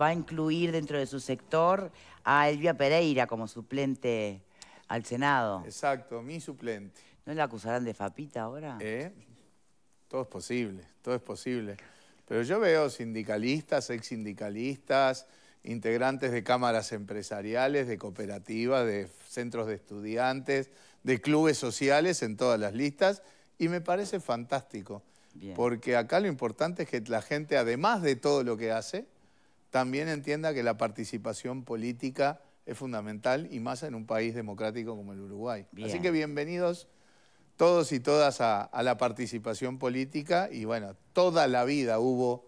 va a incluir dentro de su sector a Elvia Pereira como suplente al Senado. Exacto, mi suplente. ¿No la acusarán de Fapita ahora? ¿Eh? Todo es posible, todo es posible. Pero yo veo sindicalistas, ex sindicalistas, integrantes de cámaras empresariales, de cooperativas, de centros de estudiantes, de clubes sociales en todas las listas y me parece fantástico. Porque acá lo importante es que la gente, además de todo lo que hace, también entienda que la participación política es fundamental y más en un país democrático como el Uruguay. Así que bienvenidos todos y todas a, la participación política y bueno, toda la vida hubo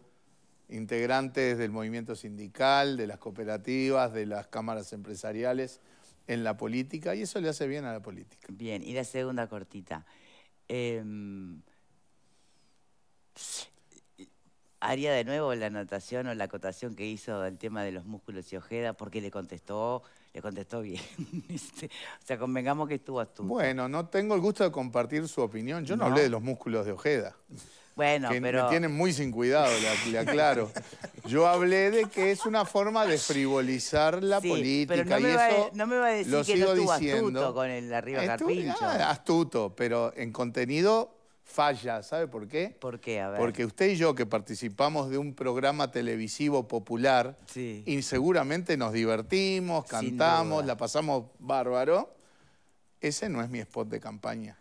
integrantes del movimiento sindical, de las cooperativas, de las cámaras empresariales en la política y eso le hace bien a la política. Bien, y la segunda cortita. Em, haría de nuevo la anotación o la acotación que hizo del tema de los músculos y Ojeda, porque le contestó, le contestó bien. Este, o sea, convengamos que estuvo astuto. Bueno, no tengo el gusto de compartir su opinión. Yo no, hablé de los músculos de Ojeda. Bueno, que pero... me tienen muy sin cuidado, le, aclaro. Yo hablé de que es una forma de frivolizar la política pero no y eso no me va a decir que estuvo diciendo. astuto con el arriba estuvo, Carpincho. Ah, astuto, pero en contenido falla. ¿Sabe por qué? ¿Por qué? A ver. Porque usted y yo que participamos de un programa televisivo popular, sí. y seguramente nos divertimos, cantamos, la pasamos bárbaro. Ese no es mi spot de campaña.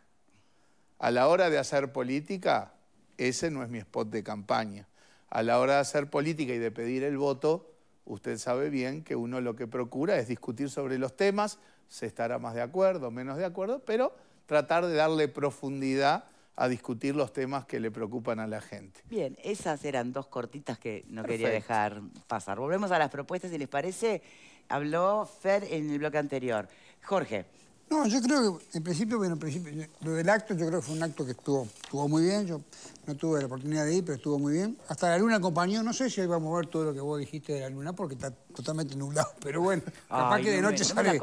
A la hora de hacer política, ese no es mi spot de campaña. A la hora de hacer política y de pedir el voto, usted sabe bien que uno lo que procura es discutir sobre los temas, se estará más de acuerdo, menos de acuerdo, pero tratar de darle profundidad a discutir los temas que le preocupan a la gente. Bien, esas eran dos cortitas que no quería dejar pasar. Volvemos a las propuestas, si les parece. Habló Fer en el bloque anterior. Jorge. No, yo creo que en principio, bueno, principio, lo del acto yo creo que fue un acto que estuvo, muy bien, yo no tuve la oportunidad de ir, pero estuvo muy bien. Hasta la luna acompañó, no sé si hoy vamos a ver todo lo que vos dijiste de la luna, porque está totalmente nublado, pero bueno, capaz que de noche sale,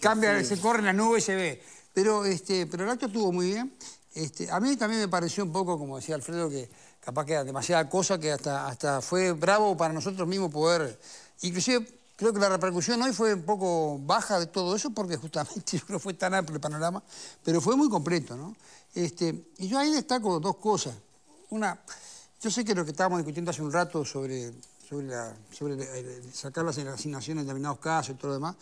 cambia, se corre la nube y se ve. Pero, este, pero el acto estuvo muy bien. Este, a mí también me pareció un poco, como decía Alfredo, que capaz que era demasiada cosa, que hasta, hasta fue bravo para nosotros mismos poder... Inclusive creo que la repercusión hoy fue un poco baja de todo eso porque justamente no fue tan amplio el panorama, pero fue muy completo, ¿no? Este, y yo ahí destaco dos cosas. Una, yo sé que lo que estábamos discutiendo hace un rato sobre, sobre, la, sobre la, sacar las asignaciones en determinados casos y todo lo demás,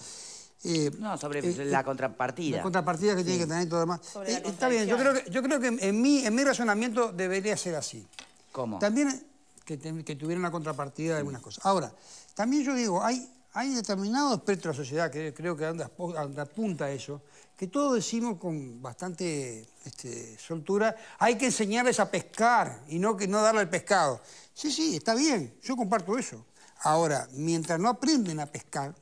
eh, no, sobre eh, la eh, contrapartida. La contrapartida que tiene que tener y todo lo demás. está bien, yo creo que, en, mi, en mi razonamiento debería ser así. ¿Cómo? También que, tuviera una contrapartida de algunas cosas. Ahora, también yo digo, hay, hay determinados de la sociedad, que creo que anda, anda apunta a eso, que todos decimos con bastante este, soltura, hay que enseñarles a pescar y no, que no darle el pescado. Sí, sí, está bien, yo comparto eso. Ahora, mientras no aprenden a pescar,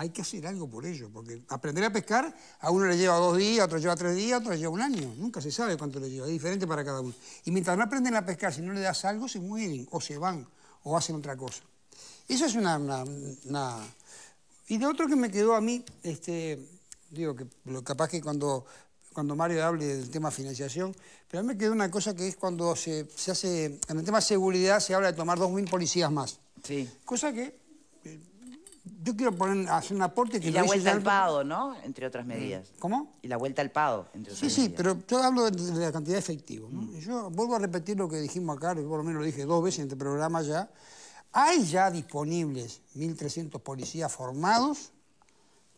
hay que hacer algo por ello, porque aprender a pescar a uno le lleva dos días, a otro lleva tres días, a otro le lleva un año. Nunca se sabe cuánto le lleva, es diferente para cada uno. Y mientras no aprenden a pescar, si no le das algo, se mueren o se van o hacen otra cosa. Eso es una... Y lo otro que me quedó a mí, este, digo que capaz que cuando, cuando Mario hable del tema financiación, pero a mí me quedó una cosa que es cuando se, se hace, en el tema seguridad se habla de tomar dos mil policías más. Sí. Cosa que eh, yo quiero poner, hacer un aporte que... Y la vuelta al pago, ¿no? Entre otras eh, medidas. ¿Cómo? Y la vuelta al pago. entre otras sí, medidas. Sí, sí, pero yo hablo de, la cantidad de efectivo. Mm. Yo vuelvo a repetir lo que dijimos acá, por lo menos lo dije dos veces en este programa ya. Hay ya disponibles 1.300 policías formados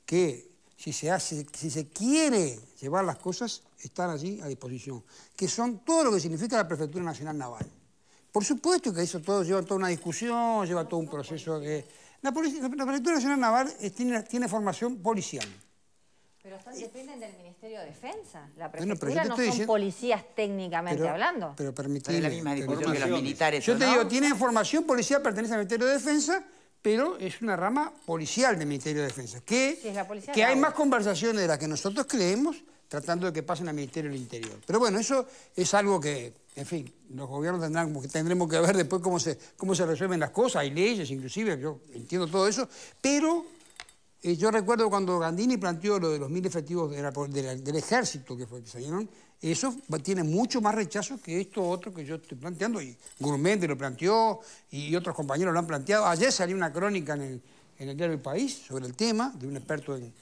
que, si se, hace, si se quiere llevar las cosas, están allí a disposición. Que son todo lo que significa la Prefectura Nacional Naval. Por supuesto que eso todo lleva toda una discusión, lleva todo un proceso de la, Policía, Prefectura Nacional Naval eh, tiene, formación policial. Pero están, dependen del Ministerio de Defensa. La prefectura no son policías técnicamente hablando. Pero permitirme... la misma que militares. Yo te digo, tienen formación policial, pertenece al Ministerio de Defensa, pero es una rama policial del Ministerio de Defensa. Que, que hay más conversaciones de las que nosotros creemos tratando de que pasen al Ministerio del Interior. Pero bueno, eso es algo que en fin, los gobiernos tendrán, tendremos que ver después cómo se, resuelven las cosas, hay leyes inclusive, yo entiendo todo eso, pero eh, yo recuerdo cuando Gandini planteó lo de los mil efectivos del ejército que, fue, que salieron, eso tiene mucho más rechazo que esto otro que yo estoy planteando, y Gourmet lo planteó, y otros compañeros lo han planteado. Ayer salió una crónica en el, diario El País sobre el tema, de un experto en,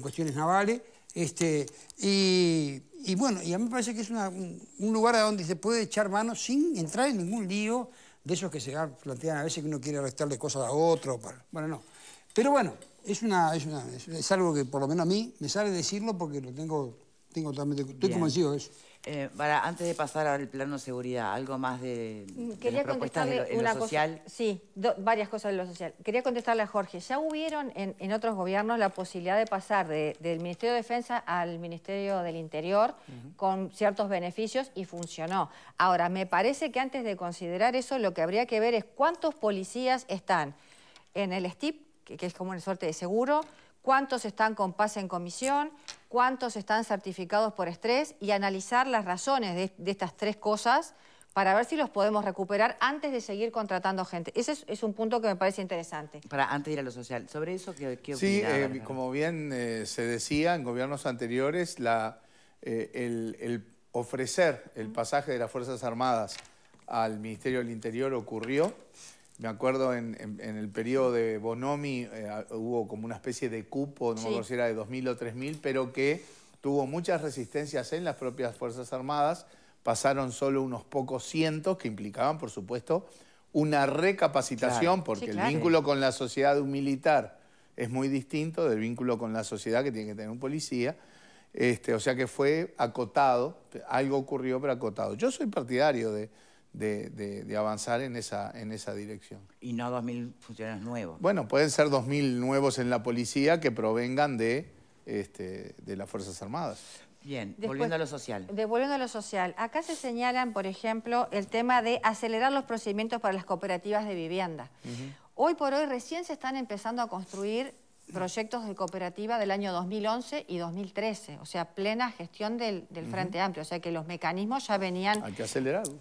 cuestiones navales, este, y y bueno, y a mí me parece que es un, lugar a donde se puede echar mano sin entrar en ningún lío de esos que se plantean a veces que uno quiere restarle cosas a otro. bueno, no. Pero bueno, es, una, es, una, es, algo que por lo menos a mí me sale decirlo porque lo tengo, tengo totalmente, estoy convencido de eso. Eh, antes de pasar al plano de seguridad, algo más de, social. sí, varias cosas de lo social. Quería contestarle a Jorge. ¿Ya hubieron en, otros gobiernos la posibilidad de pasar del Ministerio de Defensa al Ministerio del Interior con ciertos beneficios y funcionó? Ahora, me parece que antes de considerar eso, lo que habría que ver es cuántos policías están en el STIP, que, que es como una suerte de seguro, cuántos están con pase en comisión, cuántos están certificados por estrés y analizar las razones de, estas tres cosas para ver si los podemos recuperar antes de seguir contratando gente. Ese es, un punto que me parece interesante. Para antes de ir a lo social, sobre eso, ¿qué, qué Sí, eh, como bien eh, se decía en gobiernos anteriores, eh, el, ofrecer el pasaje de las Fuerzas Armadas al Ministerio del Interior ocurrió. Me acuerdo en, el periodo de Bonomi eh, hubo como una especie de cupo, no sé me si era de 2.000 o 3.000, pero que tuvo muchas resistencias en las propias Fuerzas Armadas. Pasaron solo unos pocos cientos que implicaban, por supuesto, una recapacitación, porque el vínculo con la sociedad de un militar es muy distinto del vínculo con la sociedad que tiene que tener un policía. Este, o sea que fue acotado, algo ocurrió pero acotado. Yo soy partidario de de, de, avanzar en esa, en esa dirección. ¿Y no 2.000 funcionarios nuevos? Bueno, pueden ser 2.000 nuevos en la policía que provengan de, este, de las Fuerzas Armadas. Bien, volviendo a lo social. Devolviendo a lo social. Acá se señalan, por ejemplo, el tema de acelerar los procedimientos para las cooperativas de vivienda. Hoy por hoy recién se están empezando a construir proyectos de cooperativa del año 2011 y 2013, o sea, plena gestión del, del Frente Amplio, o sea que los mecanismos ya venían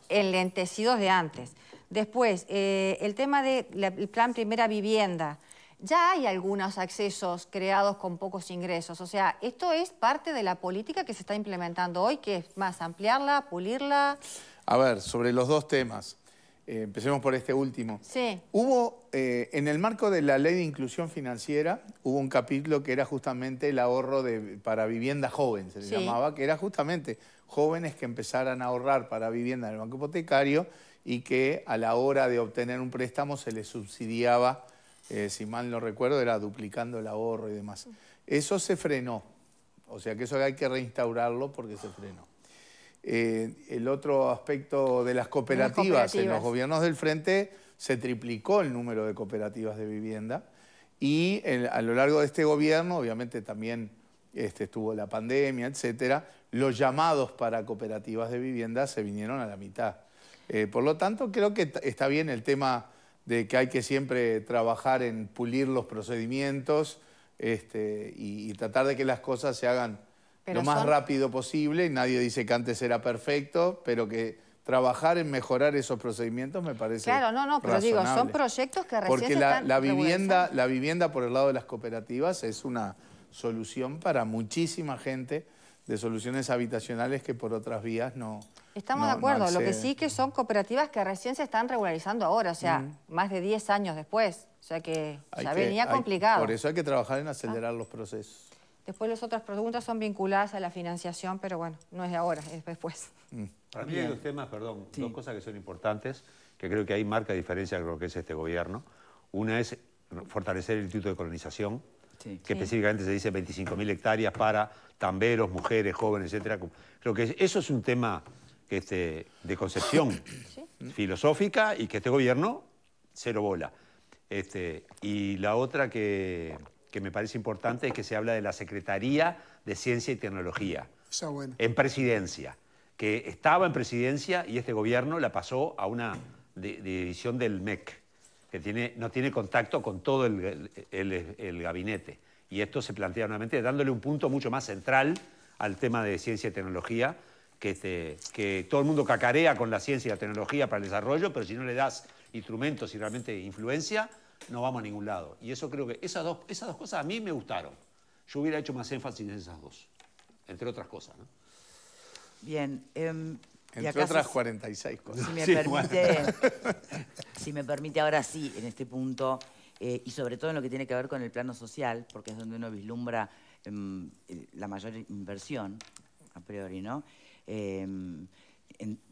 enlentecidos de antes. Después, eh, el tema del plan primera vivienda, ya hay algunos accesos creados con pocos ingresos. O sea, esto es parte de la política que se está implementando hoy, que es más ampliarla, pulirla. A ver, sobre los dos temas. Eh, empecemos por este último. Sí. Hubo, eh, en el marco de la ley de inclusión financiera, hubo un capítulo que era justamente el ahorro para vivienda joven, se llamaba, que era justamente jóvenes que empezaran a ahorrar para vivienda en el banco hipotecario y que a la hora de obtener un préstamo se les subsidiaba, eh, si mal no recuerdo, era duplicando el ahorro y demás. Eso se frenó, o sea que eso hay que reinstaurarlo porque se frenó. Eh, el otro aspecto de las cooperativas, en los gobiernos del frente se triplicó el número de cooperativas de vivienda y a lo largo de este gobierno, obviamente también este, estuvo la pandemia, etcétera, los llamados para cooperativas de vivienda se vinieron a la mitad. Eh, por lo tanto, creo que está bien el tema de que hay que siempre trabajar en pulir los procedimientos este, y tratar de que las cosas se hagan lo más rápido posible. Nadie dice que antes era perfecto, pero que trabajar en mejorar esos procedimientos me parece Claro, no, no, pero digo, son proyectos que recién Porque la, vivienda, la vivienda por el lado de las cooperativas es una solución para muchísima gente de soluciones habitacionales que por otras vías no... Estamos de acuerdo, lo que sí que son cooperativas que recién se están regularizando ahora, o sea, más de 10 años después, o sea que ya venía complicado. por eso hay que trabajar en acelerar ah. los procesos. Después las otras preguntas son vinculadas a la financiación, pero bueno, no es de ahora, es después. Mm. Para mí hay dos temas, perdón, dos cosas que son importantes, que creo que hay marca diferencia con lo que es este gobierno. Una es fortalecer el Instituto de Colonización, que específicamente se dice 25.000 hectáreas para tamberos, mujeres, jóvenes, etc. Creo que eso es un tema este, de concepción filosófica y que este gobierno se lo bola. Este, y la otra que que me parece importante es que se habla de la Secretaría de Ciencia y Tecnología. En presidencia, que estaba en presidencia y este gobierno la pasó a una división del MEC, que tiene, no tiene contacto con todo el, gabinete. Y esto se plantea nuevamente dándole un punto mucho más central al tema de ciencia y tecnología, que, este, que todo el mundo cacarea con la ciencia y la tecnología para el desarrollo, pero si no le das instrumentos y realmente influencia, no vamos a ningún lado. Y eso creo que esas dos, cosas a mí me gustaron. Yo hubiera hecho más énfasis en esas dos, entre otras cosas. ¿no? Bien. Em, entre otras 46 cosas. Si me, permite, si me ahora sí, en este punto, eh, y sobre todo en lo que tiene que ver con el plano social, porque es donde uno vislumbra em, la mayor inversión, a priori, ¿no? Em,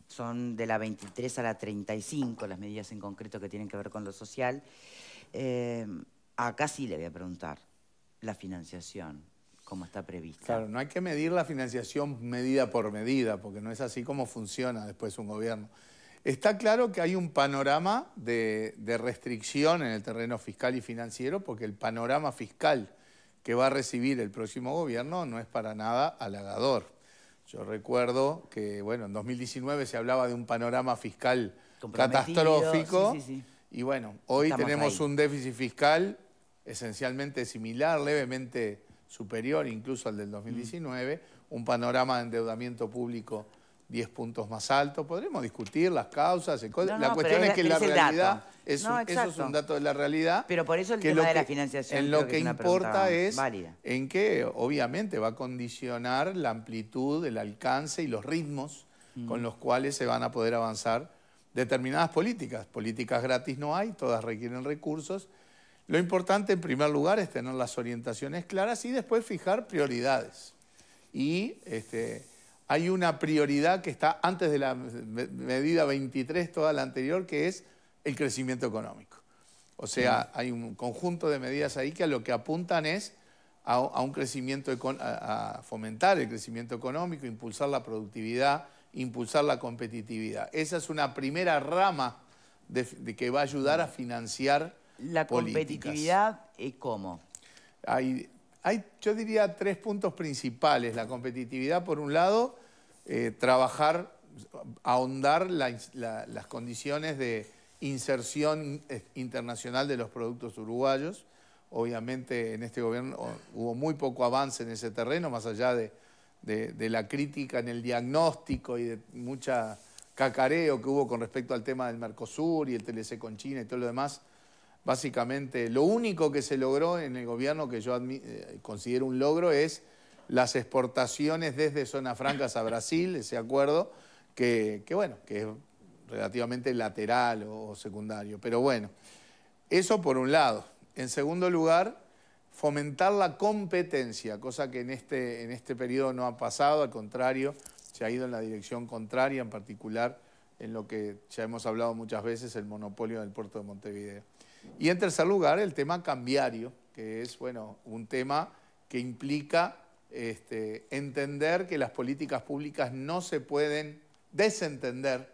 son de la 23 a la 35 las medidas en concreto que tienen que ver con lo social. Em, acá sí le voy a preguntar la financiación, cómo está prevista. Claro, no hay que medir la financiación medida por medida, porque no es así como funciona después un gobierno. Está claro que hay un panorama de, restricción en el terreno fiscal y financiero, porque el panorama fiscal que va a recibir el próximo gobierno no es para nada halagador. Yo recuerdo que, bueno, en 2019 se hablaba de un panorama fiscal catastrófico. Y bueno, hoy tenemos un déficit fiscal esencialmente similar, levemente superior incluso al del 2019, un panorama de endeudamiento público 10 puntos más alto. Podremos discutir las causas. la cuestión es, que la realidad, es un, eso es un dato de la realidad. Pero por eso el tema de la financiación. En lo que, importa es en que obviamente va a condicionar la amplitud, el alcance y los ritmos mm. con los cuales se van a poder avanzar determinadas políticas. Políticas gratis no hay, todas requieren recursos. Lo importante en primer lugar es tener las orientaciones claras y después fijar prioridades. Y este, hay una prioridad que está antes de la medida 23, toda la anterior, que es el crecimiento económico. O sea, hay un conjunto de medidas ahí que a lo que apuntan es a, un crecimiento, a fomentar el crecimiento económico, impulsar la productividad, impulsar la competitividad. Esa es una primera rama de, que va a ayudar a financiar la competitividad y eh, cómo. Hay, hay, yo diría, tres puntos principales. La competitividad, por un lado, eh, trabajar, ahondar las condiciones de inserción eh, internacional de los productos uruguayos. Obviamente en este gobierno hubo muy poco avance en ese terreno, más allá de de, la crítica en el diagnóstico y de mucha cacareo que hubo con respecto al tema del Mercosur y el TLC con China y todo lo demás, básicamente lo único que se logró en el gobierno que yo eh, considero un logro es las exportaciones desde zonas francas a Brasil, ese acuerdo, que, bueno, que es relativamente lateral o secundario. Pero bueno, eso por un lado. En segundo lugar, fomentar la competencia, cosa que en este, en este periodo no ha pasado, al contrario, se ha ido en la dirección contraria, en particular en lo que ya hemos hablado muchas veces, el monopolio del puerto de Montevideo. Y en tercer lugar, el tema cambiario, que es bueno, un tema que implica este, entender que las políticas públicas no se pueden desentender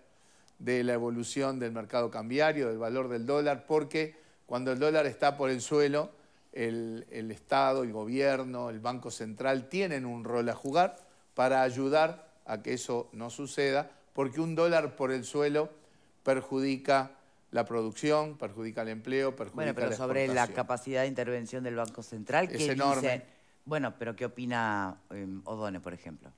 de la evolución del mercado cambiario, del valor del dólar, porque cuando el dólar está por el suelo, el, Estado, el gobierno, el Banco Central tienen un rol a jugar para ayudar a que eso no suceda, porque un dólar por el suelo perjudica la producción, perjudica el empleo, perjudica la Bueno, pero sobre la capacidad de intervención del Banco Central, que es enorme. bueno, pero ¿qué opina em, Odone, por ejemplo?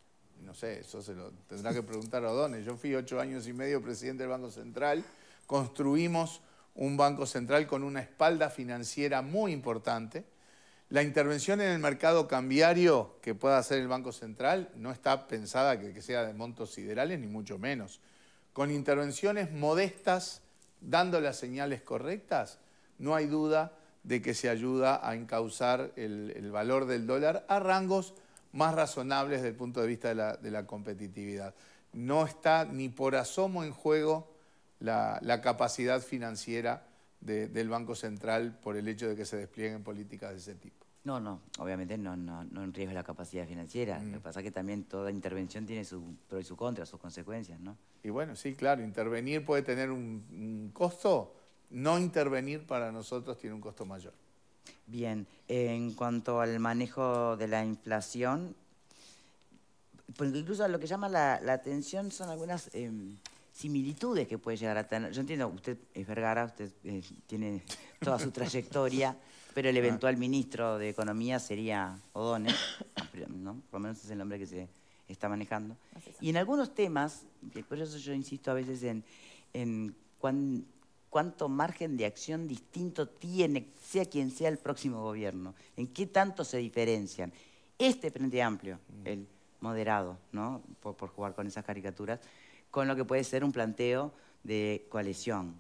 No sé, eso se lo tendrá que preguntar a Odone. Yo fui ocho años y medio presidente del Banco Central, construimos un banco central con una espalda financiera muy importante. La intervención en el mercado cambiario que pueda hacer el Banco Central no está pensada que, sea de montos siderales, ni mucho menos. Con intervenciones modestas, dando las señales correctas, no hay duda de que se ayuda a encauzar el, valor del dólar a rangos más razonables desde el punto de vista de la competitividad. No está ni por asomo en juego la, capacidad financiera del Banco Central por el hecho de que se desplieguen políticas de ese tipo. No, no, obviamente no, no, en riesgo la capacidad financiera. Mm. Lo que pasa es que también toda intervención tiene su pro y su contra, sus consecuencias, ¿no? Y bueno, sí, claro, intervenir puede tener un, costo, no intervenir para nosotros tiene un costo mayor. Bien, en cuanto al manejo de la inflación, pues incluso lo que llama la, atención son algunas... Em, similitudes que puede llegar a tener. Yo entiendo, usted es Vergara, usted eh, tiene toda su trayectoria, pero el eventual ministro de Economía sería O'Donnell, por lo menos es el nombre que se está manejando. Y en algunos temas, por eso yo insisto a veces en, en cuánto margen de acción distinto tiene, sea quien sea el próximo gobierno, en qué tanto se diferencian. Este Frente Amplio, mm. el moderado, ¿no? por jugar con esas caricaturas, con lo que puede ser un planteo de coalición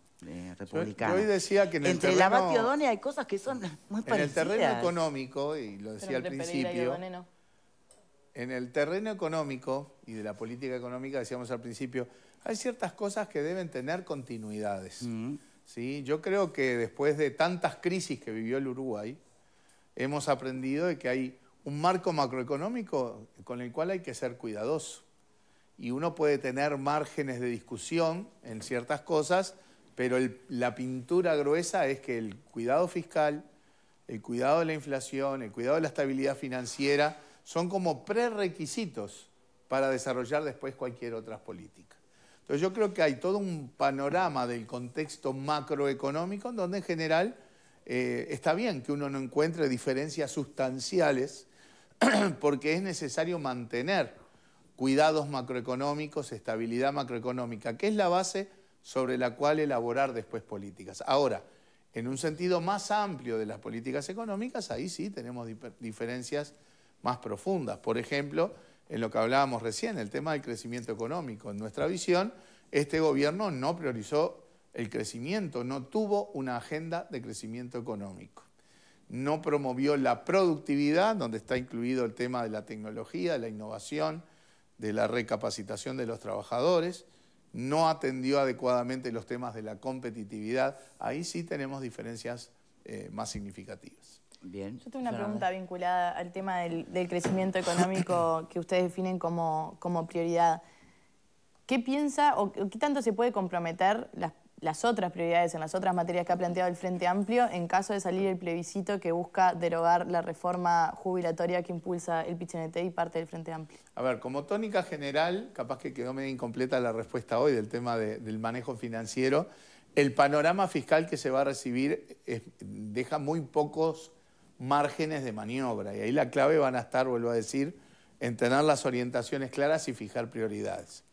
republicana. hoy decía que en la hay cosas que son muy parecidas. En el terreno económico, y lo decía al principio, en el terreno económico y de la política económica, decíamos al principio, hay ciertas cosas que deben tener continuidades. Yo creo que después de tantas crisis que vivió el Uruguay, hemos aprendido de que hay un marco macroeconómico con el cual hay que ser cuidadoso y uno puede tener márgenes de discusión en ciertas cosas, pero la pintura gruesa es que el cuidado fiscal, el cuidado de la inflación, el cuidado de la estabilidad financiera, son como prerequisitos para desarrollar después cualquier otra política. Entonces yo creo que hay todo un panorama del contexto macroeconómico en donde en general eh, está bien que uno no encuentre diferencias sustanciales porque es necesario mantener cuidados macroeconómicos, estabilidad macroeconómica, que es la base sobre la cual elaborar después políticas. Ahora, en un sentido más amplio de las políticas económicas, ahí sí tenemos diferencias más profundas. Por ejemplo, en lo que hablábamos recién, el tema del crecimiento económico. En nuestra visión, este gobierno no priorizó el crecimiento, no tuvo una agenda de crecimiento económico. No promovió la productividad, donde está incluido el tema de la tecnología, la innovación, de la recapacitación de los trabajadores, no atendió adecuadamente los temas de la competitividad. Ahí sí tenemos diferencias eh, más significativas. Bien. Yo tengo una pregunta vinculada al tema del, crecimiento económico que ustedes definen como, como prioridad. ¿Qué piensa o qué tanto se puede comprometer las, las otras prioridades, en las otras materias que ha planteado el Frente Amplio, en caso de salir el plebiscito que busca derogar la reforma jubilatoria que impulsa el Pichinete y parte del Frente Amplio. A ver, como tónica general, capaz que quedó medio incompleta la respuesta hoy del tema del manejo financiero, el panorama fiscal que se va a recibir deja muy pocos márgenes de maniobra y ahí la clave van a estar, vuelvo a decir, en tener las orientaciones claras y fijar prioridades.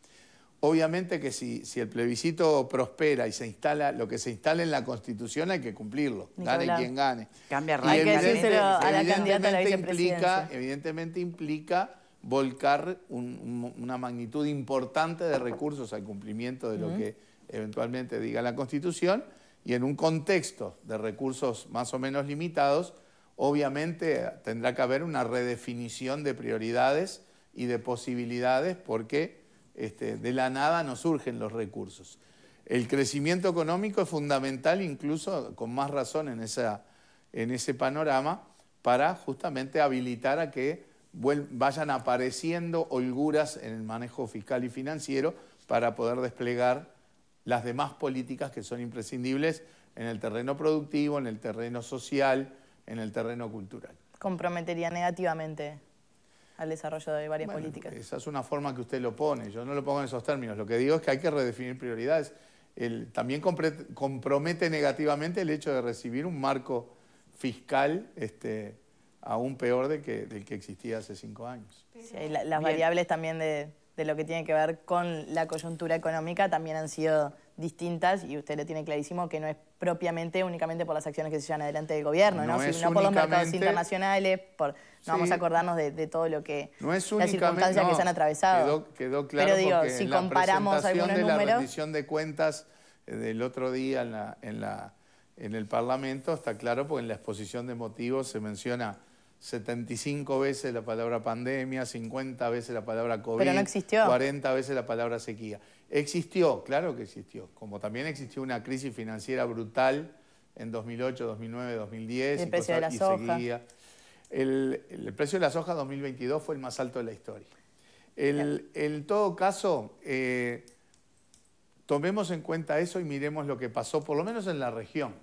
Obviamente que si, si, el plebiscito prospera y se instala, lo que se instala en la Constitución hay que cumplirlo, gane quien gane. Cambia que a la candidata implica, Evidentemente implica volcar una magnitud importante de recursos al cumplimiento de lo que eventualmente diga la Constitución y en un contexto de recursos más o menos limitados, obviamente tendrá que haber una redefinición de prioridades y de posibilidades porque este, de la nada no surgen los recursos. El crecimiento económico es fundamental, incluso con más razón en, en ese panorama, para justamente habilitar a que vayan apareciendo holguras en el manejo fiscal y financiero para poder desplegar las demás políticas que son imprescindibles en el terreno productivo, en el terreno social, en el terreno cultural. Comprometería negativamente al desarrollo de varias políticas. Esa es una forma que usted lo pone, yo no lo pongo en esos términos, lo que digo es que hay que redefinir prioridades. El, también compromete negativamente el hecho de recibir un marco fiscal este, aún peor de que, del que existía hace cinco años. las variables también de, de lo que tiene que ver con la coyuntura económica también han sido distintas y usted lo tiene clarísimo que no es propiamente únicamente por las acciones que se llevan adelante del gobierno, ¿no? por los mercados internacionales, por, no vamos a acordarnos de, todo lo que no es las circunstancias que se han atravesado. Quedó, Pero digo, si comparamos algunos de números, la rendición de cuentas eh, del otro día en la, en la en el Parlamento está claro porque en la exposición de motivos se menciona 75 veces la palabra pandemia, 50 veces la palabra COVID, 40 veces la palabra sequía. Existió, claro que existió, como también existió una crisis financiera brutal en 2008, 2009, 2010 el precio de la soja. El, precio de la soja 2022 fue el más alto de la historia. En todo caso, eh, tomemos en cuenta eso y miremos lo que pasó, por lo menos en la región,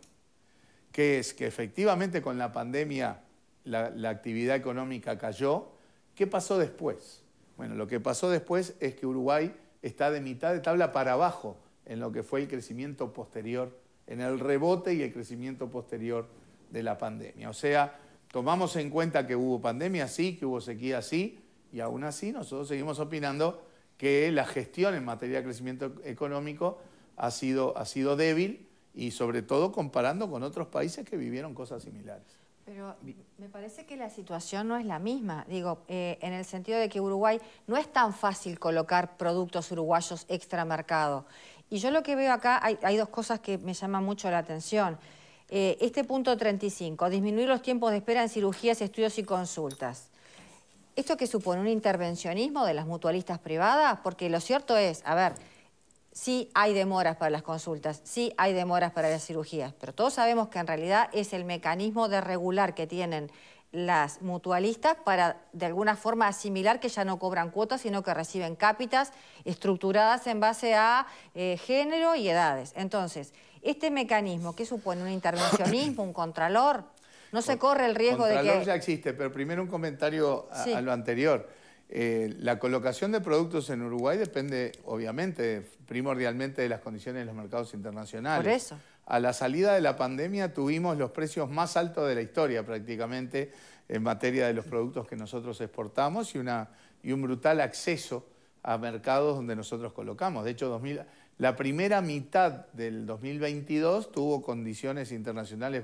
que es que efectivamente con la pandemia la, actividad económica cayó. ¿Qué pasó después? Bueno, lo que pasó después es que Uruguay está de mitad de tabla para abajo en lo que fue el crecimiento posterior, en el rebote y el crecimiento posterior de la pandemia. O sea, tomamos en cuenta que hubo pandemia, sí, que hubo sequía, sí, y aún así nosotros seguimos opinando que la gestión en materia de crecimiento económico ha ha sido débil y sobre todo comparando con otros países que vivieron cosas similares. Pero me parece que la situación no es la misma, digo, eh, en el sentido de que Uruguay no es tan fácil colocar productos uruguayos extramercado. Y yo lo que veo acá, hay, dos cosas que me llaman mucho la atención. Eh, este punto 35, disminuir los tiempos de espera en cirugías, estudios y consultas. ¿Esto qué supone? ¿Un intervencionismo de las mutualistas privadas? Porque lo cierto es, a ver, sí hay demoras para las consultas, sí hay demoras para las cirugías, pero todos sabemos que en realidad es el mecanismo de regular que tienen las mutualistas para de alguna forma asimilar que ya no cobran cuotas, sino que reciben cápitas estructuradas en base a eh, género y edades. Entonces, este mecanismo, ¿qué supone? ¿Un intervencionismo, un contralor? ¿No se corre el riesgo de que...? ya existe, pero primero un comentario a lo anterior. Eh, la colocación de productos en Uruguay depende, obviamente, primordialmente de las condiciones de los mercados internacionales. Por eso. A la salida de la pandemia tuvimos los precios más altos de la historia prácticamente en materia de los productos que nosotros exportamos y, un brutal acceso a mercados donde nosotros colocamos. De hecho, la primera mitad del 2022 tuvo condiciones internacionales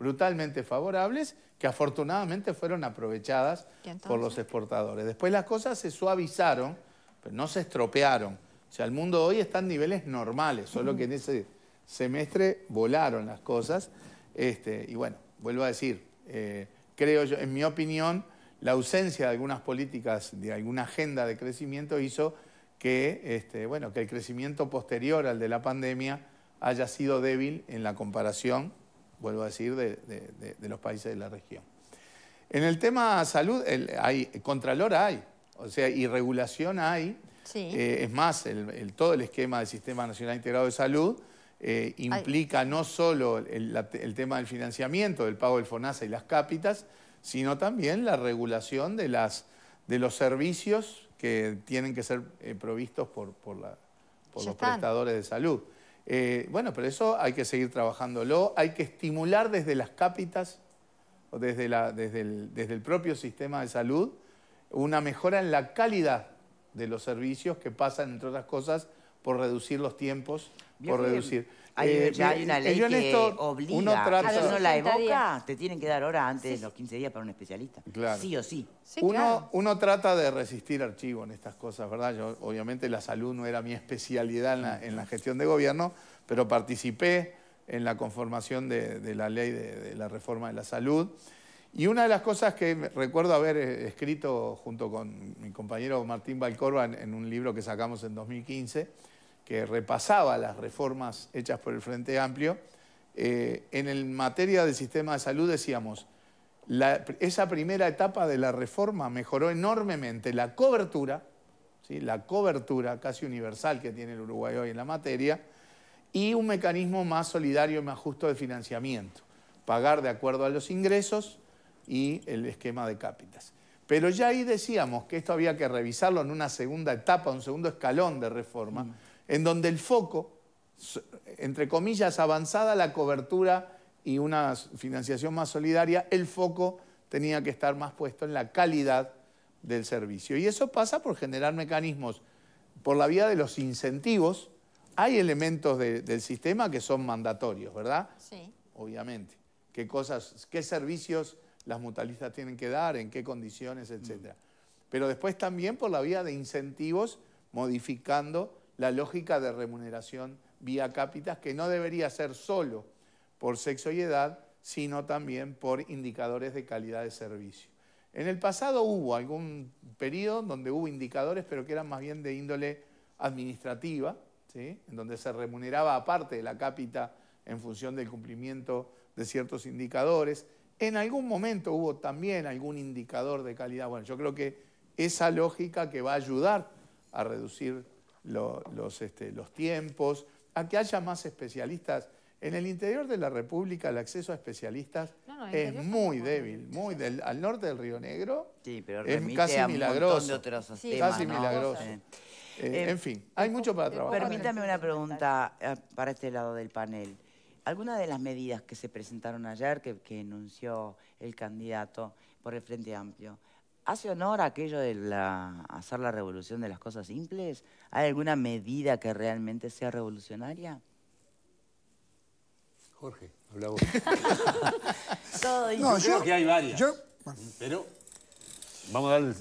brutalmente favorables que afortunadamente fueron aprovechadas por los exportadores. Después las cosas se suavizaron, pero no se estropearon. O sea, el mundo hoy está en niveles normales, solo que en ese semestre volaron las cosas. Este, y bueno, vuelvo a decir, eh, creo yo, en mi opinión, la ausencia de algunas políticas, de alguna agenda de crecimiento hizo que, este, bueno, que el crecimiento posterior al de la pandemia haya sido débil en la comparación vuelvo a decir, de, los países de la región. En el tema salud, hay, contralor hay, o sea, y regulación hay. Eh, es más, todo el esquema del Sistema Nacional Integrado de Salud eh, implica no solo el, tema del financiamiento, del pago del FONASA y las cápitas, sino también la regulación de, los servicios que tienen que ser eh, provistos por, los prestadores de salud. Eh, bueno, pero eso hay que seguir trabajándolo, hay que estimular desde las cápitas, o desde, desde el propio sistema de salud, una mejora en la calidad de los servicios que pasan, entre otras cosas, por reducir los tiempos, por reducir... Hay, ya eh, hay una ley que obliga a no la evoca, te tienen que dar hora antes de los 15 días para un especialista. Sí o sí. uno, trata de resistir archivo en estas cosas, ¿verdad? Yo, obviamente la salud no era mi especialidad en la, gestión de gobierno, pero participé en la conformación de, la ley de, la reforma de la salud. Y una de las cosas que recuerdo haber eh, escrito junto con mi compañero Martín Valcorba en un libro que sacamos en 2015 que repasaba las reformas hechas por el Frente Amplio, eh, en el materia del sistema de salud decíamos, esa primera etapa de la reforma mejoró enormemente la cobertura, la cobertura casi universal que tiene el Uruguay hoy en la materia, y un mecanismo más solidario y más justo de financiamiento, pagar de acuerdo a los ingresos y el esquema de cápitas. Pero ya ahí decíamos que esto había que revisarlo en una segunda etapa, un segundo escalón de reforma. Mm en donde el foco, entre comillas, avanzada la cobertura y una financiación más solidaria, el foco tenía que estar más puesto en la calidad del servicio. Y eso pasa por generar mecanismos por la vía de los incentivos. Hay elementos del sistema que son mandatorios, ¿verdad? Sí. Obviamente. ¿Qué cosas, qué servicios las mutualistas tienen que dar, en qué condiciones, mm. etcétera. Pero después también por la vía de incentivos, modificando la lógica de remuneración vía cápitas, que no debería ser solo por sexo y edad, sino también por indicadores de calidad de servicio. En el pasado hubo algún periodo donde hubo indicadores, pero que eran más bien de índole administrativa, ¿sí? en donde se remuneraba aparte de la cápita en función del cumplimiento de ciertos indicadores. En algún momento hubo también algún indicador de calidad. Bueno, yo creo que esa lógica que va a ayudar a reducir los, este, los tiempos, a que haya más especialistas. En el interior de la República el acceso a especialistas es muy débil, muy al norte del Río Negro. Sí, pero es casi milagroso. sí, casi eh, en eh, fin, hay eh, mucho para trabajar. Permítame una pregunta para este lado del panel. Algunas de las medidas que se presentaron ayer, que, que enunció el candidato por el Frente Amplio, hace honor a aquello de la, hacer la revolución de las cosas simples? ¿Hay alguna medida que realmente sea revolucionaria? Jorge, habla vos. no, yo creo que hay varias. Pero vamos a dar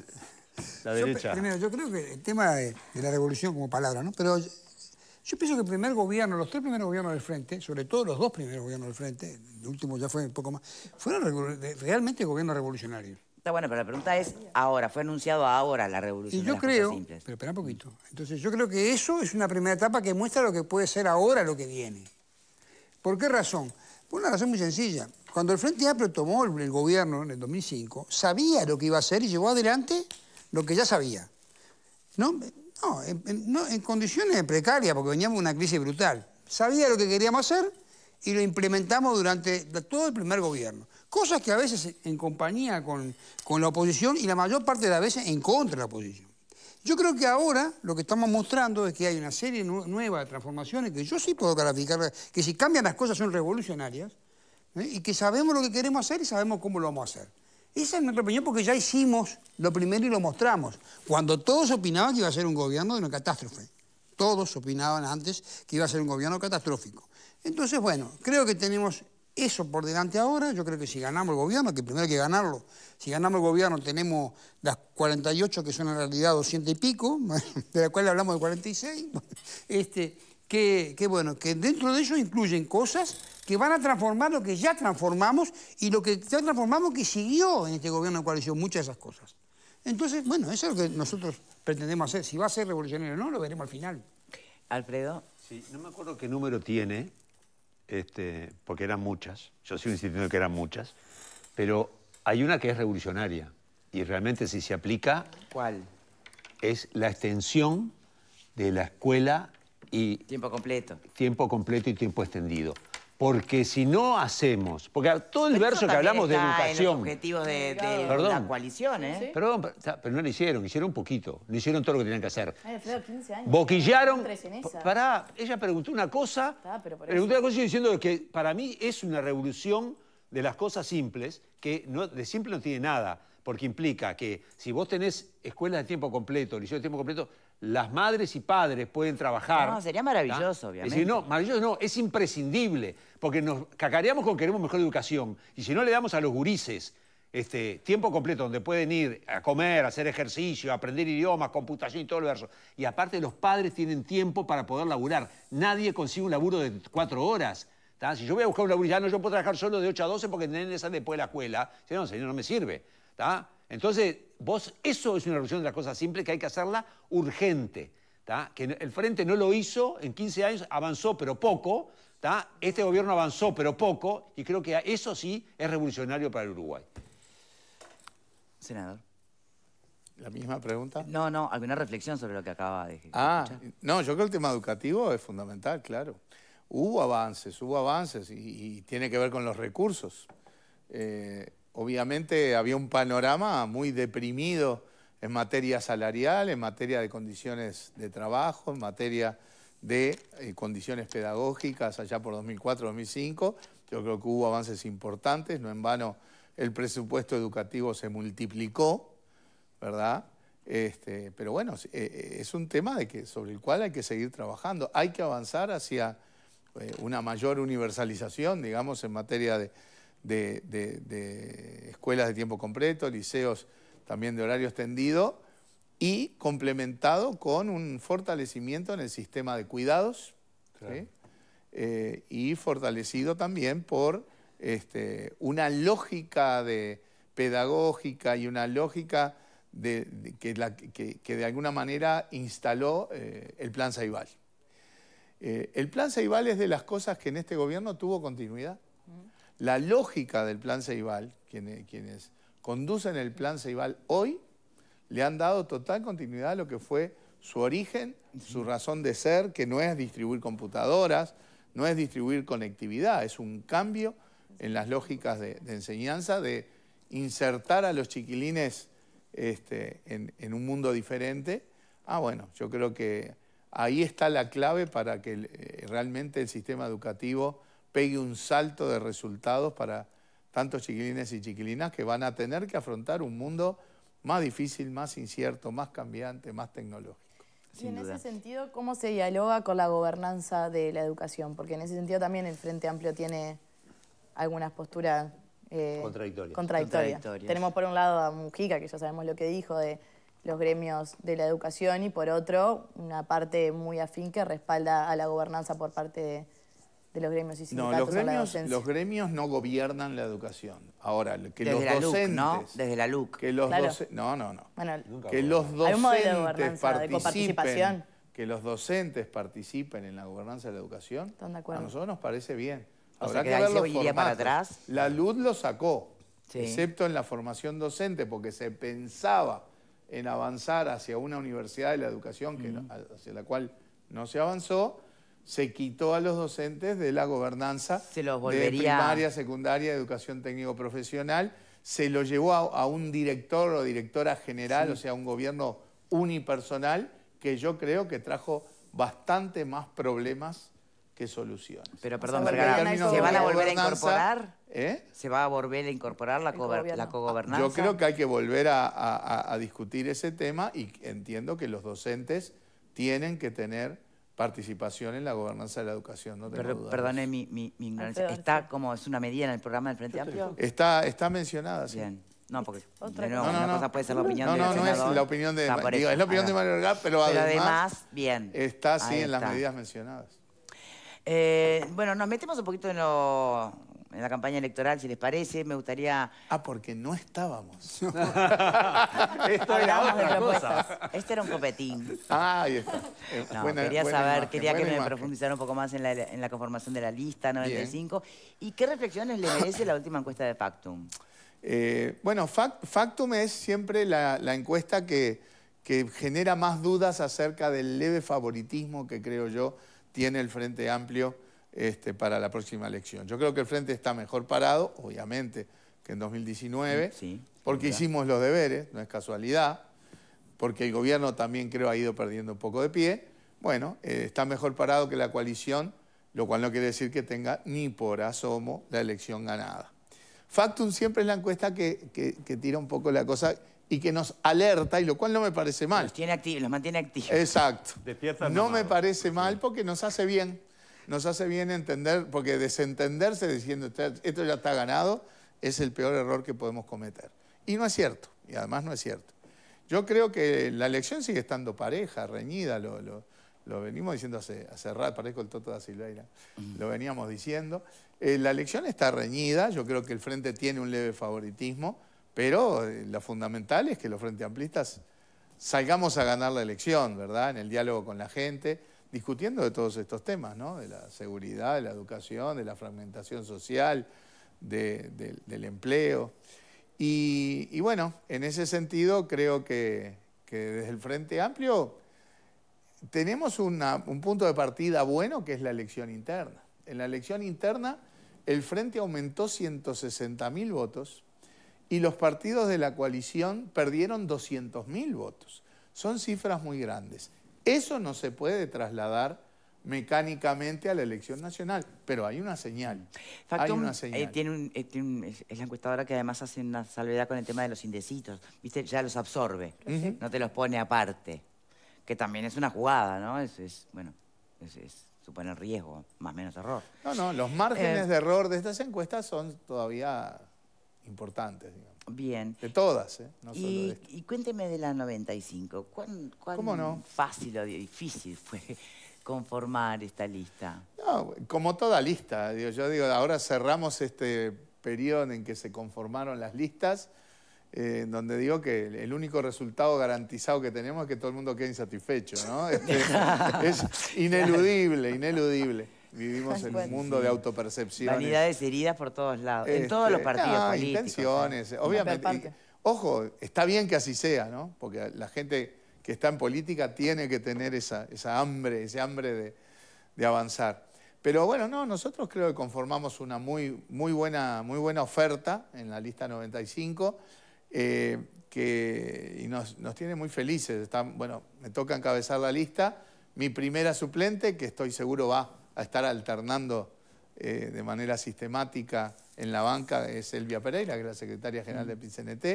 la derecha. Yo, primero, yo creo que el tema de, la revolución como palabra, ¿no? Pero yo pienso que el primer gobierno, los tres primeros gobiernos del Frente, sobre todo los dos primeros gobiernos del Frente, el último ya fue un poco más, fueron realmente gobiernos revolucionarios. Está bueno, pero la pregunta es ahora, fue anunciado ahora la revolución. Y yo creo, pero espera un poquito. Entonces yo creo que eso es una primera etapa que muestra lo que puede ser ahora lo que viene. ¿Por qué razón? Por una razón muy sencilla. Cuando el Frente Amplio tomó el, gobierno en el 2005, sabía lo que iba a hacer y llevó adelante lo que ya sabía. No, no, en, no, en condiciones precarias, porque veníamos de una crisis brutal. Sabía lo que queríamos hacer y lo implementamos durante todo el primer gobierno. Cosas que a veces en compañía con, la oposición y la mayor parte de las veces en contra de la oposición. Yo creo que ahora lo que estamos mostrando es que hay una serie nueva de transformaciones que yo sí puedo calificar, que si cambian las cosas son revolucionarias, ¿eh? y que sabemos lo que queremos hacer y sabemos cómo lo vamos a hacer. Esa es nuestra opinión porque ya hicimos lo primero y lo mostramos, cuando todos opinaban que iba a ser un gobierno de una catástrofe. Todos opinaban antes que iba a ser un gobierno catastrófico. Entonces, bueno, creo que tenemos eso por delante ahora. Yo creo que si ganamos el gobierno, que primero hay que ganarlo, si ganamos el gobierno tenemos las 48 que son en realidad 200 y pico, de la cual hablamos de 46, este, que, bueno, que dentro de eso incluyen cosas que van a transformar lo que ya transformamos y lo que ya transformamos que siguió en este gobierno de coalición, muchas de esas cosas. Entonces, bueno, eso es lo que nosotros pretendemos hacer. Si va a ser revolucionario o no, lo veremos al final. Alfredo. Sí, no me acuerdo qué número tiene, este, porque eran muchas, yo sigo insistiendo que eran muchas, pero hay una que es revolucionaria y realmente si se aplica... ¿Cuál? Es la extensión de la escuela y... Tiempo completo. Tiempo completo y tiempo extendido. Porque si no hacemos, porque todo el verso que hablamos de educación. objetivos de, perdón, coalición, ¿eh? Perdón, pero no lo hicieron, hicieron poquito, no hicieron todo lo que tenían que hacer. 15 años. Boquillaron. Pará, ella preguntó una cosa. Ah, preguntó una cosa diciendo que para mí es una revolución de las cosas simples, que de simple no tiene nada, porque implica que si vos tenés escuelas de tiempo completo, liceo de tiempo completo, las madres y padres pueden trabajar. No, sería maravilloso, obviamente. no, maravilloso no, es imprescindible, porque nos cacareamos con queremos mejor educación. Y si no le damos a los gurises este, tiempo completo donde pueden ir a comer, a hacer ejercicio, a aprender idiomas, computación y todo el verso. Y aparte los padres tienen tiempo para poder laburar. Nadie consigue un laburo de cuatro horas. Si yo voy a buscar un laburo, ya ah, no, yo puedo trabajar solo de 8 a 12 porque tienen esa después de la escuela. Si no, señor, no me sirve. Entonces, vos, eso es una revolución de las cosas simples que hay que hacerla urgente. Que el Frente no lo hizo en 15 años, avanzó pero poco. Este gobierno avanzó pero poco y creo que eso sí es revolucionario para el Uruguay. Senador. ¿La misma pregunta? No, no, alguna reflexión sobre lo que acaba de decir. Ah, no, yo creo que el tema educativo es fundamental, claro. Hubo avances, hubo avances y, tiene que ver con los recursos. Eh, obviamente había un panorama muy deprimido en materia salarial, en materia de condiciones de trabajo, en materia de eh, condiciones pedagógicas allá por 2004-2005. Yo creo que hubo avances importantes, no en vano el presupuesto educativo se multiplicó, ¿verdad? Este, pero bueno, eh, eh, es un tema de que, sobre el cual hay que seguir trabajando. Hay que avanzar hacia una mayor universalización, digamos, en materia de, de, escuelas de tiempo completo, liceos también de horario extendido y complementado con un fortalecimiento en el sistema de cuidados eh, y fortalecido también por este, una lógica de pedagógica y una lógica que, de alguna manera instaló eh, el Plan Saibal. Eh, el Plan Saibal es de las cosas que en este gobierno tuvo continuidad. La lógica del plan Ceibal, quienes, conducen el plan Ceibal hoy, le han dado total continuidad a lo que fue su origen, su razón de ser, que no es distribuir computadoras, no es distribuir conectividad, es un cambio en las lógicas de, enseñanza, de insertar a los chiquilines este, en, un mundo diferente. Ah, bueno, yo creo que ahí está la clave para que eh, realmente el sistema educativo pegue un salto de resultados para tantos chiquilines y chiquilinas que van a tener que afrontar un mundo más difícil, más incierto, más cambiante, más tecnológico. Y en ese sentido, ¿cómo se dialoga con la gobernanza de la educación? Porque en ese sentido también el Frente Amplio tiene algunas posturas eh, contradictorias. Tenemos por un lado a Mujica, que ya sabemos lo que dijo de los gremios de la educación, y por otro, una parte muy afín que respalda a la gobernanza por parte de de los gremios y sindicatos no, los gremios, los gremios no gobiernan la educación. Ahora, que los docentes... Desde la LUC. Que los No, no, no. que los docentes participen... Que los docentes participen en la gobernanza de la educación, a nosotros nos parece bien. Habrá que, que para atrás. La LUC lo sacó, excepto en la formación docente, porque se pensaba en avanzar hacia una universidad de la educación hacia la cual no se avanzó, se quitó a los docentes de la gobernanza de primaria, secundaria, educación técnico-profesional, se lo llevó a, un director o directora general, o sea, un gobierno unipersonal, que yo creo que trajo bastante más problemas que soluciones. Pero perdón, ¿se van a volver a incorporar? ¿Eh? ¿Se va a volver a incorporar la, la cogobernanza? Yo creo que hay que volver a discutir ese tema y entiendo que los docentes tienen que tener participación en la gobernanza de la educación. No Pero, perdone mi, mi, mi, ignorancia. ¿Está como es una medida en el programa del Frente Amplio? Está, está mencionada, sí. Bien. No, porque de una cosa puede ser la opinión no, de No, no, no, es la opinión de... digo, es la opinión de Mario Orgaz, pero, pero además, además... bien. Está, sí, en las medidas mencionadas. Eh, bueno, nos metemos un poquito en lo en la campaña electoral, si les parece. Me gustaría... Ah, porque no estábamos. Esto era otra cosa. Este era un copetín. Ah, está. Eh, quería saber, quería que me profundizara un poco más en la, conformación de la lista 95. ¿Y qué reflexiones le merece la última encuesta de Factum? Eh, bueno, Factum es siempre la, encuesta que, que genera más dudas acerca del leve favoritismo que creo yo tiene el Frente Amplio este, para la próxima elección. Yo creo que el Frente está mejor parado, obviamente, que en 2019, porque hicimos los deberes, no es casualidad, porque el gobierno también creo ha ido perdiendo un poco de pie. Bueno, eh, está mejor parado que la coalición, lo cual no quiere decir que tenga ni por asomo la elección ganada. Factum siempre es la encuesta que, tira un poco la cosa y que nos alerta, y lo cual no me parece mal. Los, los mantiene activos. Exacto. no me parece mal porque nos hace bien nos hace bien entender, porque desentenderse diciendo este, esto ya está ganado es el peor error que podemos cometer. Y no es cierto, y además no es cierto. Yo creo que la elección sigue estando pareja, reñida, lo, venimos diciendo hace, rato, parezco el Toto da Silveira, lo veníamos diciendo. Eh, la elección está reñida, yo creo que el Frente tiene un leve favoritismo, pero eh, lo fundamental es que los Frente Amplistas salgamos a ganar la elección, ¿verdad? En el diálogo con la gente, discutiendo de todos estos temas, ¿no? de la seguridad, de la educación, de la fragmentación social, del empleo. Y, bueno, en ese sentido creo que, desde el Frente Amplio tenemos un punto de partida bueno que es la elección interna. En la elección interna el Frente aumentó 160.000 votos y los partidos de la coalición perdieron 200.000 votos. Son cifras muy grandes. Eso no se puede trasladar mecánicamente a la elección nacional, pero hay una señal. hay una eh, señal. tiene eh, es, la encuestadora que además hace una salvedad con el tema de los indecitos, ¿viste? ya los absorbe, no te los pone aparte, que también es una jugada, ¿no? Es, bueno, es, supone riesgo, más o menos error. No, no, los márgenes eh, de error de estas encuestas son todavía importantes, digamos. Bien. De todas, ¿eh? No solo y, de y cuénteme de la 95. ¿Cuán, cuán ¿Cómo no? fácil o difícil fue conformar esta lista? No, como toda lista. Digo, yo digo, ahora cerramos este periodo en que se conformaron las listas, eh, donde digo que el único resultado garantizado que tenemos es que todo el mundo quede insatisfecho, ¿no? Este, es ineludible, ineludible. Vivimos en un mundo de autopercepción. Vanidades heridas por todos lados, en este, todos los partidos ah, políticos. intenciones, obviamente. ojo, está bien que así sea, ¿no? Porque la gente que está en política tiene que tener esa, hambre, ese hambre de, avanzar. Pero bueno, no, nosotros creo que conformamos una muy, buena, oferta en la lista 95 eh, que, y nos, tiene muy felices. bueno, me toca encabezar la lista. Mi primera suplente, que estoy seguro va a estar alternando eh, de manera sistemática en la banca es Elvia Pereira, que es la secretaria general de mm. PINCNT.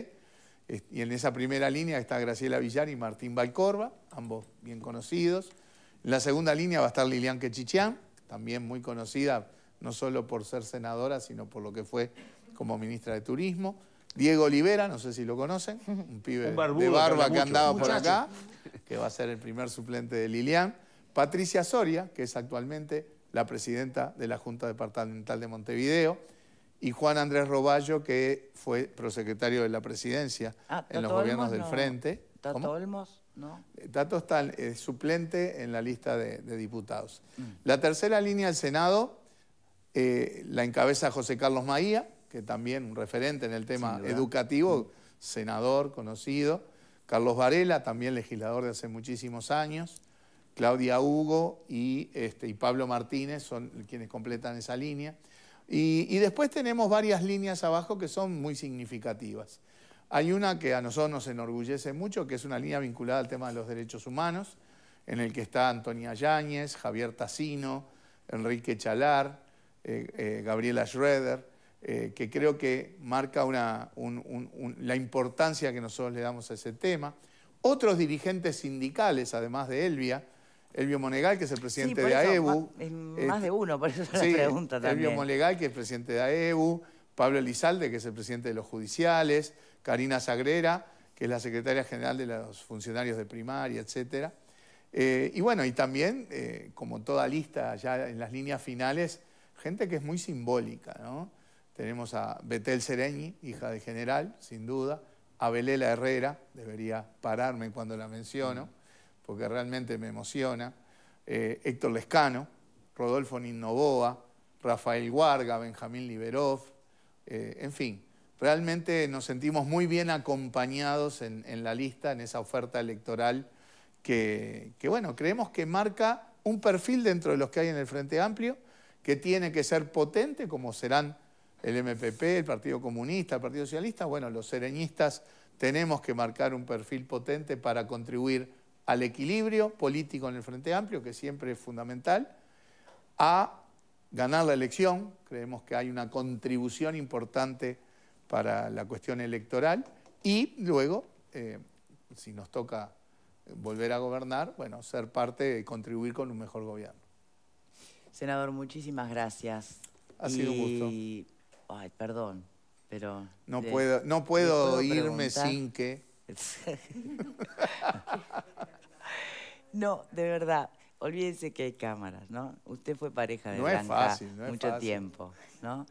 Y en esa primera línea está Graciela Villar y Martín Valcorba, ambos bien conocidos. En la segunda línea va a estar Lilian Quechichián, también muy conocida no solo por ser senadora, sino por lo que fue como ministra de Turismo. Diego Olivera, no sé si lo conocen, un pibe de barba que, andaba por acá, que va a ser el primer suplente de Lilian. Patricia Soria, que es actualmente la presidenta de la Junta Departamental de Montevideo, y Juan Andrés Roballo, que fue prosecretario de la presidencia ah, en los gobiernos del Frente. ¿Tato Olmos? No. Eh, Tato está eh, suplente en la lista de, diputados. Mm. La tercera línea del Senado eh, la encabeza José Carlos Maía, que también un referente en el tema educativo, mm. senador conocido. Carlos Varela, también legislador de hace muchísimos años. Claudia Hugo este, y, Pablo Martínez son quienes completan esa línea. Y, después tenemos varias líneas abajo que son muy significativas. Hay una que a nosotros nos enorgullece mucho, que es una línea vinculada al tema de los derechos humanos, en el que está Antonia Yáñez, Javier Tacino, Enrique Chalar, eh, eh, Gabriela Schroeder, eh, que creo que marca la importancia que nosotros le damos a ese tema. Otros dirigentes sindicales, además de Elvia, Elvio Monegal, que es el presidente de eso, AEBU. Más, más de uno, por eso es la pregunta también. Elvio Monegal, que es presidente de AEBU. Pablo Elizalde, que es el presidente de los judiciales. Karina Sagrera, que es la secretaria general de los funcionarios de primaria, etc. Eh, y bueno, y también, eh, como toda lista, ya en las líneas finales, gente que es muy simbólica, ¿no? Tenemos a Betel Sereñi, hija de general, sin duda. A Belela Herrera, debería pararme cuando la menciono porque realmente me emociona, eh, Héctor Lescano, Rodolfo Ninovoa, Rafael Guarga, Benjamín Liberov, eh, en fin, realmente nos sentimos muy bien acompañados en, la lista, en esa oferta electoral que, que, bueno, creemos que marca un perfil dentro de los que hay en el Frente Amplio, que tiene que ser potente, como serán el MPP, el Partido Comunista, el Partido Socialista. Bueno, los sereñistas tenemos que marcar un perfil potente para contribuir al equilibrio político en el Frente Amplio, que siempre es fundamental, a ganar la elección. Creemos que hay una contribución importante para la cuestión electoral y luego, eh, si nos toca volver a gobernar, bueno, ser parte y contribuir con un mejor gobierno. Senador, muchísimas gracias. Ha sido un gusto. Ay, perdón, pero... No puedo, no puedo irme sin que no, de verdad. Olvídense que hay cámaras, ¿no? Usted fue pareja de no mucho tiempo, ¿no?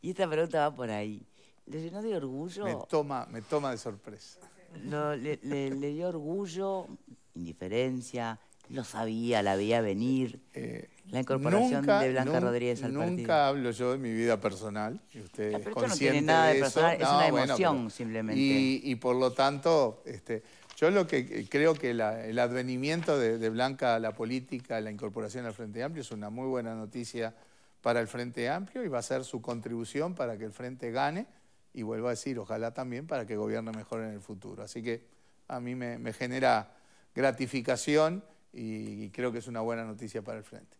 Y esta pregunta va por ahí. ¿Le llenó de orgullo? Me toma, me toma de sorpresa. No, le, dio orgullo, indiferencia, lo sabía, la veía venir. Eh, la incorporación de Blanca Rodríguez al nunca partido. Nunca hablo yo de mi vida personal. Usted es consciente no nada de, es una emoción simplemente. Y, por lo tanto, este, yo lo que eh, creo que el advenimiento de, Blanca a la política, la incorporación al Frente Amplio es una muy buena noticia para el Frente Amplio y va a ser su contribución para que el Frente gane y vuelvo a decir, ojalá también para que gobierne mejor en el futuro. Así que a mí me, genera gratificación y creo que es una buena noticia para el Frente.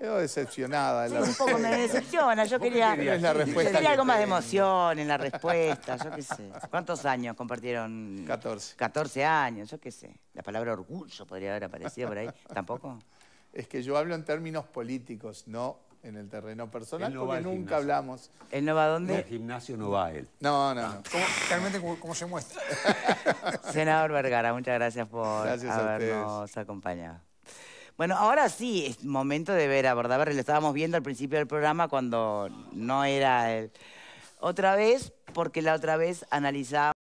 Quedó decepcionada. Sí, un poco me decepciona. Yo quería, la respuesta quería algo más de emoción en la respuesta, yo qué sé. ¿Cuántos años compartieron? 14. 14 años, yo qué sé. La palabra orgullo podría haber aparecido por ahí. ¿Tampoco? Es que yo hablo en términos políticos, no en el terreno personal, no porque nunca hablamos. ¿Él no va a dónde? El gimnasio no va él. No, no, no. ¿Cómo, realmente como se muestra. Senador Vergara, muchas gracias por habernos acompañado. Bueno, ahora sí es momento de ver a Bordaberry. Lo estábamos viendo al principio del programa cuando no era él. Otra vez, porque la otra vez analizaba.